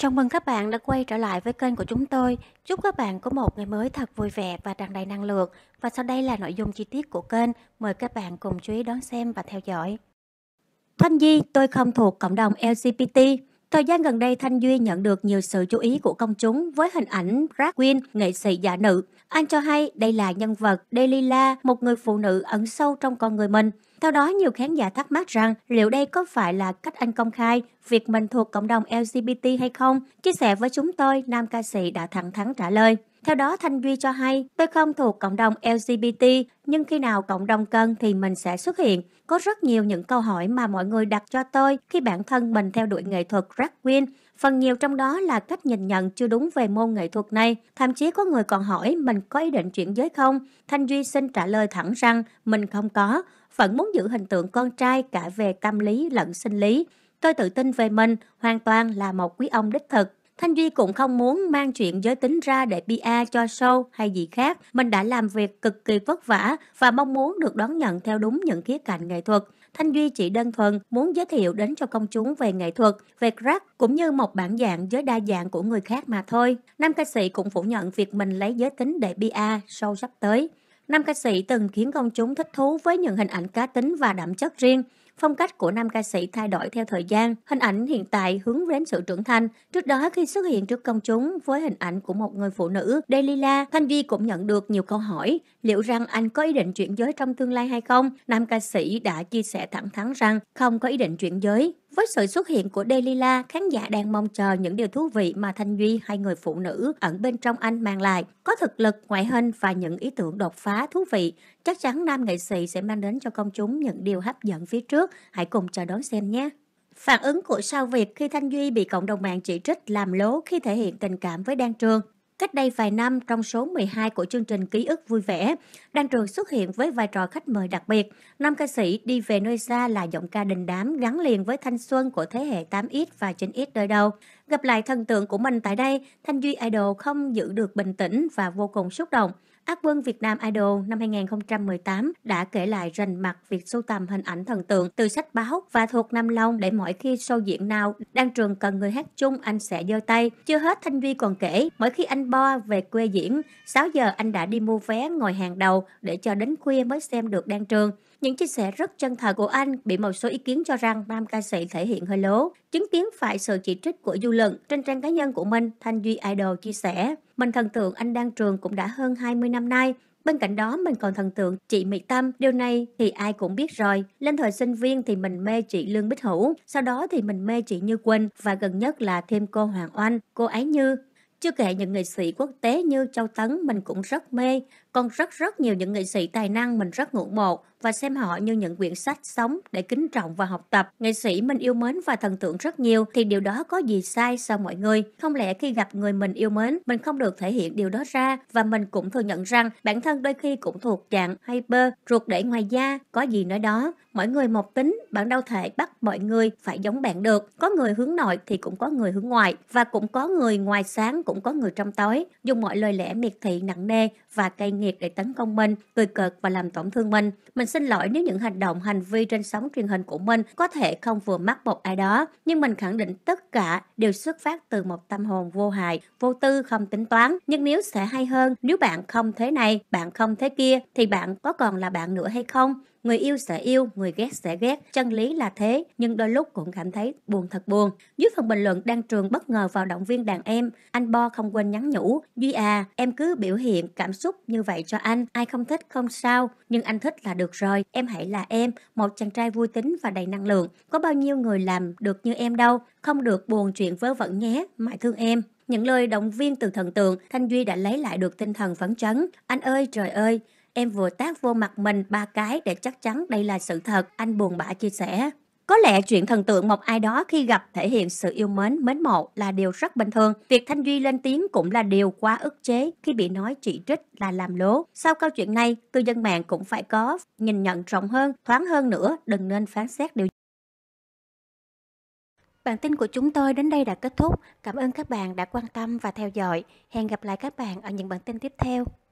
Chào mừng các bạn đã quay trở lại với kênh của chúng tôi. Chúc các bạn có một ngày mới thật vui vẻ và tràn đầy năng lượng. Và sau đây là nội dung chi tiết của kênh. Mời các bạn cùng chú ý đón xem và theo dõi. Thanh Di, tôi không thuộc cộng đồng LGBT. Thời gian gần đây, Thanh Duy nhận được nhiều sự chú ý của công chúng với hình ảnh drag queen, nghệ sĩ giả nữ. Anh cho hay đây là nhân vật Delila, một người phụ nữ ẩn sâu trong con người mình. Theo đó, nhiều khán giả thắc mắc rằng liệu đây có phải là cách anh công khai việc mình thuộc cộng đồng LGBT hay không? Chia sẻ với chúng tôi, nam ca sĩ đã thẳng thắn trả lời. Theo đó, Thanh Duy cho hay, tôi không thuộc cộng đồng LGBT, nhưng khi nào cộng đồng cần thì mình sẽ xuất hiện. Có rất nhiều những câu hỏi mà mọi người đặt cho tôi khi bản thân mình theo đuổi nghệ thuật drag queen. Phần nhiều trong đó là cách nhìn nhận chưa đúng về môn nghệ thuật này. Thậm chí có người còn hỏi mình có ý định chuyển giới không? Thanh Duy xin trả lời thẳng rằng mình không có, vẫn muốn giữ hình tượng con trai cả về tâm lý lẫn sinh lý. Tôi tự tin về mình, hoàn toàn là một quý ông đích thực. Thanh Duy cũng không muốn mang chuyện giới tính ra để PR cho show hay gì khác. Mình đã làm việc cực kỳ vất vả và mong muốn được đón nhận theo đúng những khía cạnh nghệ thuật. Thanh Duy chỉ đơn thuần muốn giới thiệu đến cho công chúng về nghệ thuật, về crack cũng như một bản dạng giới đa dạng của người khác mà thôi. Nam ca sĩ cũng phủ nhận việc mình lấy giới tính để PR show sắp tới. Nam ca sĩ từng khiến công chúng thích thú với những hình ảnh cá tính và đậm chất riêng. Phong cách của nam ca sĩ thay đổi theo thời gian, hình ảnh hiện tại hướng đến sự trưởng thành. Trước đó khi xuất hiện trước công chúng với hình ảnh của một người phụ nữ, Delila, Thanh Duy cũng nhận được nhiều câu hỏi liệu rằng anh có ý định chuyển giới trong tương lai hay không. Nam ca sĩ đã chia sẻ thẳng thắn rằng không có ý định chuyển giới. Với sự xuất hiện của Delila, khán giả đang mong chờ những điều thú vị mà Thanh Duy hay người phụ nữ ẩn bên trong anh mang lại. Có thực lực, ngoại hình và những ý tưởng đột phá thú vị, chắc chắn nam nghệ sĩ sẽ mang đến cho công chúng những điều hấp dẫn phía trước. Hãy cùng chờ đón xem nhé! Phản ứng của sao Việt khi Thanh Duy bị cộng đồng mạng chỉ trích làm lố khi thể hiện tình cảm với Đan Trường Cách đây vài năm, trong số 12 của chương trình Ký ức vui vẻ, Đan Trường xuất hiện với vai trò khách mời đặc biệt. năm ca sĩ đi về nơi xa là giọng ca đình đám gắn liền với thanh xuân của thế hệ 8X và 9X đời đầu. Gặp lại thần tượng của mình tại đây, Thanh Duy Idol không giữ được bình tĩnh và vô cùng xúc động. Ác quân Việt Nam Idol năm 2018 đã kể lại rành mặt việc sưu tầm hình ảnh thần tượng từ sách báo và thuộc Nam Long để mỗi khi show diễn nào đang trường cần người hát chung anh sẽ giơ tay. Chưa hết Thanh Duy còn kể, mỗi khi anh Bo về quê diễn, 6 giờ anh đã đi mua vé ngồi hàng đầu để cho đến khuya mới xem được đan trường. Những chia sẻ rất chân thật của anh bị một số ý kiến cho rằng nam ca sĩ thể hiện hơi lố, chứng kiến phải sự chỉ trích của dư luận. Trên trang cá nhân của mình, Thanh Duy Idol chia sẻ, mình thần tượng anh Đăng Trường cũng đã hơn 20 năm nay, Bên cạnh đó, mình còn thần tượng chị Mỹ Tâm. Điều này thì ai cũng biết rồi. Lên thời sinh viên thì mình mê chị Lương Bích Hữu. Sau đó thì mình mê chị Như Quỳnh và gần nhất là thêm cô Hoàng Oanh, cô Ái Như. Chưa kể những nghệ sĩ quốc tế như Châu Tấn mình cũng rất mê. Còn rất rất nhiều những nghệ sĩ tài năng mình rất ngưỡng mộ và xem họ như những quyển sách sống để kính trọng và học tập. Nghệ sĩ mình yêu mến và thần tượng rất nhiều thì điều đó có gì sai sao mọi người? Không lẽ khi gặp người mình yêu mến, mình không được thể hiện điều đó ra và mình cũng thừa nhận rằng bản thân đôi khi cũng thuộc dạng hyper, ruột để ngoài da, có gì nói đó. Mỗi người một tính, bạn đâu thể bắt mọi người phải giống bạn được. Có người hướng nội thì cũng có người hướng ngoại và cũng có người ngoài sáng cũng có người trong tối. Dùng mọi lời lẽ miệt thị nặng nề và cay nghiệt nhiệt để tấn công mình, cười cợt và làm tổn thương mình. Mình xin lỗi nếu những hành động, hành vi trên sóng truyền hình của mình có thể không vừa mắt một ai đó, nhưng mình khẳng định tất cả đều xuất phát từ một tâm hồn vô hại, vô tư, không tính toán. Nhưng nếu sẽ hay hơn, nếu bạn không thế này, bạn không thế kia, thì bạn có còn là bạn nữa hay không? Người yêu sẽ yêu, người ghét sẽ ghét, chân lý là thế, nhưng đôi lúc cũng cảm thấy buồn thật buồn. Dưới phần bình luận đăng trường bất ngờ vào động viên đàn em, anh Bo không quên nhắn nhủ, Duy à, em cứ biểu hiện cảm xúc như vậy cho anh, ai không thích không sao, nhưng anh thích là được rồi, em hãy là em, một chàng trai vui tính và đầy năng lượng. Có bao nhiêu người làm được như em đâu, không được buồn chuyện vớ vẩn nhé, mãi thương em. Những lời động viên từ thần tượng, Thanh Duy đã lấy lại được tinh thần phấn chấn. Anh ơi trời ơi, Em vừa tác vô mặt mình ba cái để chắc chắn đây là sự thật, anh buồn bã chia sẻ. Có lẽ chuyện thần tượng một ai đó khi gặp thể hiện sự yêu mến, mến mộ là điều rất bình thường. Việc Thanh Duy lên tiếng cũng là điều quá ức chế khi bị nói chỉ trích là làm lố. Sau câu chuyện này, cư dân mạng cũng phải có nhìn nhận rộng hơn, thoáng hơn nữa, đừng nên phán xét điều Bản tin của chúng tôi đến đây đã kết thúc. Cảm ơn các bạn đã quan tâm và theo dõi. Hẹn gặp lại các bạn ở những bản tin tiếp theo.